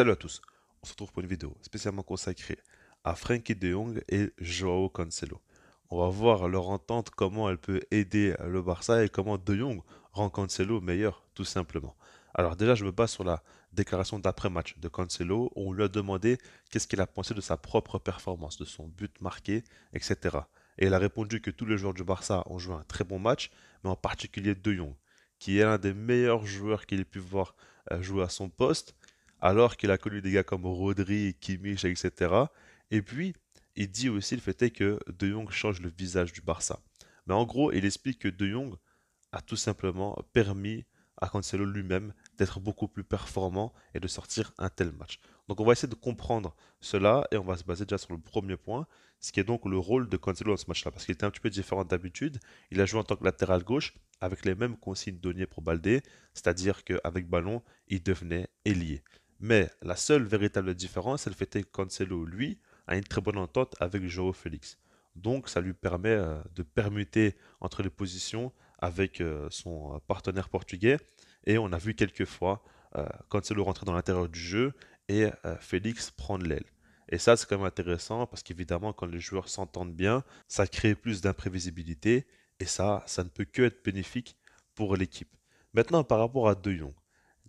Salut à tous. On se retrouve pour une vidéo spécialement consacrée à Frankie de Jong et Joao Cancelo. On va voir leur entente, comment elle peut aider le Barça et comment de Jong rend Cancelo meilleur, tout simplement. Alors déjà, je me base sur la déclaration d'après-match de Cancelo. on lui a demandé qu'est-ce qu'il a pensé de sa propre performance, de son but marqué, etc. Et il a répondu que tous les joueurs du Barça ont joué un très bon match, mais en particulier De Jong, qui est l'un des meilleurs joueurs qu'il ait pu voir euh, jouer à son poste alors qu'il a connu des gars comme Rodri, Kimmich, etc. Et puis, il dit aussi le fait que De Jong change le visage du Barça. Mais en gros, il explique que De Jong a tout simplement permis à Cancelo lui-même d'être beaucoup plus performant et de sortir un tel match. Donc on va essayer de comprendre cela et on va se baser déjà sur le premier point, ce qui est donc le rôle de Cancelo dans ce match-là, parce qu'il était un petit peu différent d'habitude. Il a joué en tant que latéral gauche avec les mêmes consignes données pour Baldé, c'est-à-dire qu'avec ballon, il devenait ailier. Mais la seule véritable différence, elle fait que Cancelo, lui, a une très bonne entente avec Joao Félix. Donc ça lui permet euh, de permuter entre les positions avec euh, son euh, partenaire portugais. Et on a vu quelques fois Cancelo rentrer dans l'intérieur du jeu et Félix prendre l'aile. Et ça, c'est quand même intéressant parce qu'évidemment, quand les joueurs s'entendent bien, ça crée plus d'imprévisibilité et ça, ça ne peut que être bénéfique pour l'équipe. Maintenant, par rapport à De Jong,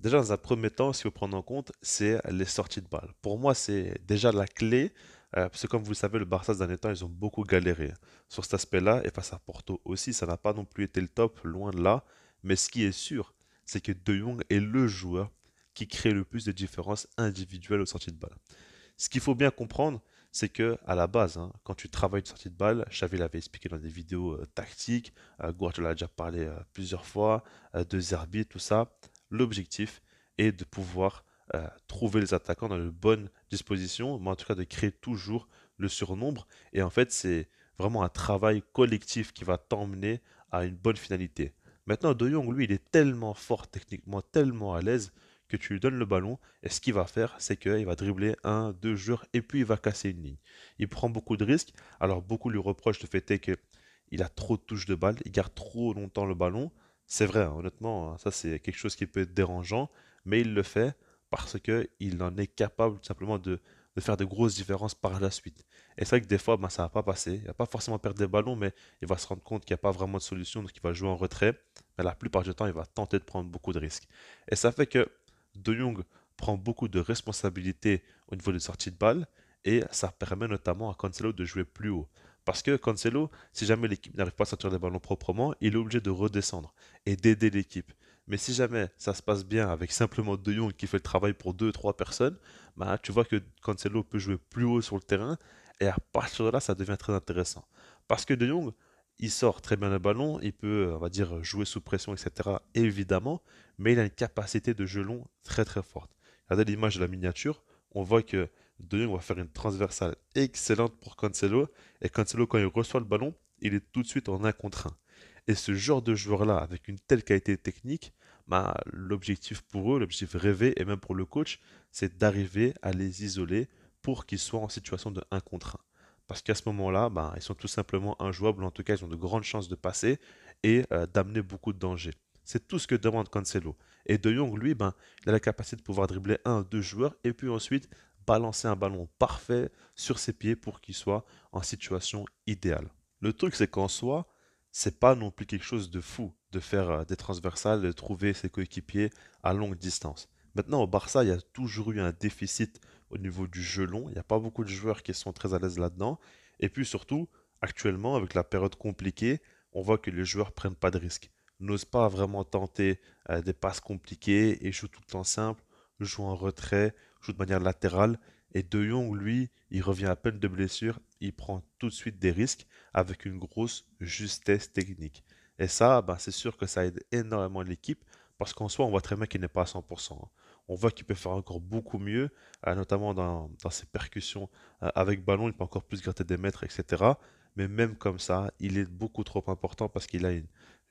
Déjà, dans un premier temps, ce qu'il faut prendre en compte, c'est les sorties de balles. Pour moi, c'est déjà la clé, euh, parce que comme vous le savez, le Barça, dans les temps, ils ont beaucoup galéré sur cet aspect-là, et face à Porto aussi, ça n'a pas non plus été le top, loin de là. Mais ce qui est sûr, c'est que De Jong est le joueur qui crée le plus de différences individuelles aux sorties de balles. Ce qu'il faut bien comprendre, c'est que à la base, hein, quand tu travailles une sortie de balle, Xavi l'avait expliqué dans des vidéos euh, tactiques, Gouart euh, Guardiola a déjà parlé plusieurs fois, de Zerbi, tout ça l'objectif est de pouvoir euh, trouver les attaquants dans une bonne disposition, mais en tout cas de créer toujours le surnombre. Et en fait, c'est vraiment un travail collectif qui va t'emmener à une bonne finalité. Maintenant, De Young, lui, il est tellement fort techniquement, tellement à l'aise que tu lui donnes le ballon et ce qu'il va faire, c'est qu'il va dribbler un, deux joueurs et puis il va casser une ligne. Il prend beaucoup de risques. Alors, beaucoup lui reprochent le fait qu'il a trop de touches de balle, il garde trop longtemps le ballon. C'est vrai, hein, honnêtement, hein, ça c'est quelque chose qui peut être dérangeant, mais il le fait parce qu'il en est capable tout simplement de, faire de grosses différences par la suite. Et c'est vrai que des fois, ben, ça va pas passer. Il va pas forcément perdre des ballons, mais il va se rendre compte qu'il n'y a pas vraiment de solution, donc il va jouer en retrait. Mais la plupart du temps, il va tenter de prendre beaucoup de risques. Et ça fait que De Jong prend beaucoup de responsabilités au niveau des sorties de balle, et ça permet notamment à Cancelo de jouer plus haut. Parce que Cancelo, si jamais l'équipe n'arrive pas à sortir les ballons proprement, il est obligé de redescendre et d'aider l'équipe. Mais si jamais ça se passe bien avec simplement De Jong qui fait le travail pour 2-3 personnes, bah, tu vois que Cancelo peut jouer plus haut sur le terrain et à partir de là, ça devient très intéressant. Parce que De Jong, il sort très bien le ballon, il peut, on va dire, jouer sous pression, etc. Évidemment, mais il a une capacité de jeu long très très forte. Regardez l'image de la miniature, on voit que de Jong va faire une transversale excellente pour Cancelo. Et Cancelo, quand il reçoit le ballon, il est tout de suite en un contre 1. Et ce genre de joueur-là, avec une telle qualité technique, bah, l'objectif pour eux, l'objectif rêvé, et même pour le coach, c'est d'arriver à les isoler pour qu'ils soient en situation de 1 contre 1. Parce qu'à ce moment-là, bah, ils sont tout simplement injouables, en tout cas, ils ont de grandes chances de passer et euh, d'amener beaucoup de danger. C'est tout ce que demande Cancelo. Et De Jong, lui, ben, il a la capacité de pouvoir dribbler un, deux joueurs et puis ensuite balancer lancer un ballon parfait sur ses pieds pour qu'il soit en situation idéale. Le truc, c'est qu'en soi, c'est pas non plus quelque chose de fou de faire euh, des transversales, de trouver ses coéquipiers à longue distance. Maintenant, au Barça, il y a toujours eu un déficit au niveau du jeu long. Il n'y a pas beaucoup de joueurs qui sont très à l'aise là-dedans. Et puis surtout, actuellement, avec la période compliquée, on voit que les joueurs prennent pas de risques, n'osent pas vraiment tenter euh, des passes compliquées et jouent tout le temps simple, jouent en retrait, joue de manière latérale. Et De Jong, lui, il revient à peine de blessure, il prend tout de suite des risques avec une grosse justesse technique. Et ça, ben, c'est sûr que ça aide énormément l'équipe parce qu'en soi, on voit très bien qu'il n'est pas à 100%. Hein. On voit qu'il peut faire encore beaucoup mieux, euh, notamment dans, dans, ses percussions euh, avec ballon, il peut encore plus gratter des mètres, etc. Mais même comme ça, il est beaucoup trop important parce qu'il a une,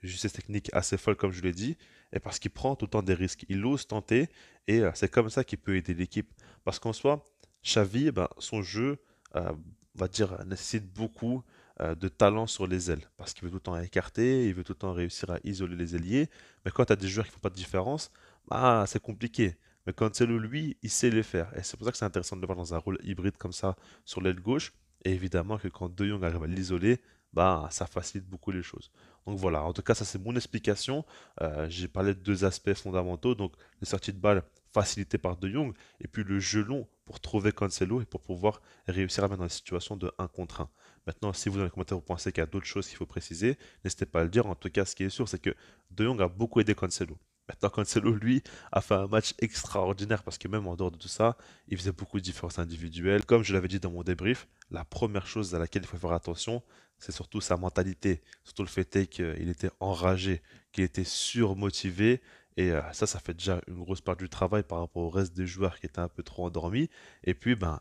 justesse technique assez folle, comme je l'ai dit, et parce qu'il prend tout le temps des risques. Il ose tenter, et euh, c'est comme ça qu'il peut aider l'équipe. Parce qu'en soi, Xavi, ben, son jeu, euh, on va dire, nécessite beaucoup euh, de talent sur les ailes. Parce qu'il veut tout le temps écarter, il veut tout le temps réussir à isoler les ailiers. Mais quand tu as des joueurs qui ne font pas de différence, bah c'est compliqué. Mais quand c'est lui, il sait le faire. Et c'est pour ça que c'est intéressant de le voir dans un rôle hybride comme ça sur l'aile gauche. Et évidemment que quand De Jong arrive à l'isoler, bah, ça facilite beaucoup les choses. Donc voilà, en tout cas, ça c'est mon explication. Euh, j'ai parlé de deux aspects fondamentaux, donc les sorties de balles facilitées par De Jong, et puis le jeu long pour trouver Cancelo et pour pouvoir réussir à mettre dans la situation de 1 contre 1. Maintenant, si vous dans les commentaires vous pensez qu'il y a d'autres choses qu'il faut préciser, n'hésitez pas à le dire. En tout cas, ce qui est sûr, c'est que De Jong a beaucoup aidé Cancelo. Maintenant, Cancelo, lui, a fait un match extraordinaire parce que même en dehors de tout ça, il faisait beaucoup de différences individuelles. Comme je l'avais dit dans mon débrief, la première chose à laquelle il faut faire attention, c'est surtout sa mentalité. Surtout le fait qu'il était enragé, qu'il était surmotivé. Et euh, ça, ça fait déjà une grosse part du travail par rapport au reste des joueurs qui étaient un peu trop endormis. Et puis, ben,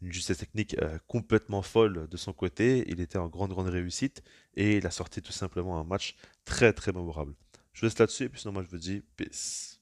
une justesse technique euh, complètement folle de son côté. Il était en grande, grande réussite et il a sorti tout simplement un match très, très mémorable. Je vous laisse là-dessus, et puis sinon, moi, je vous dis peace.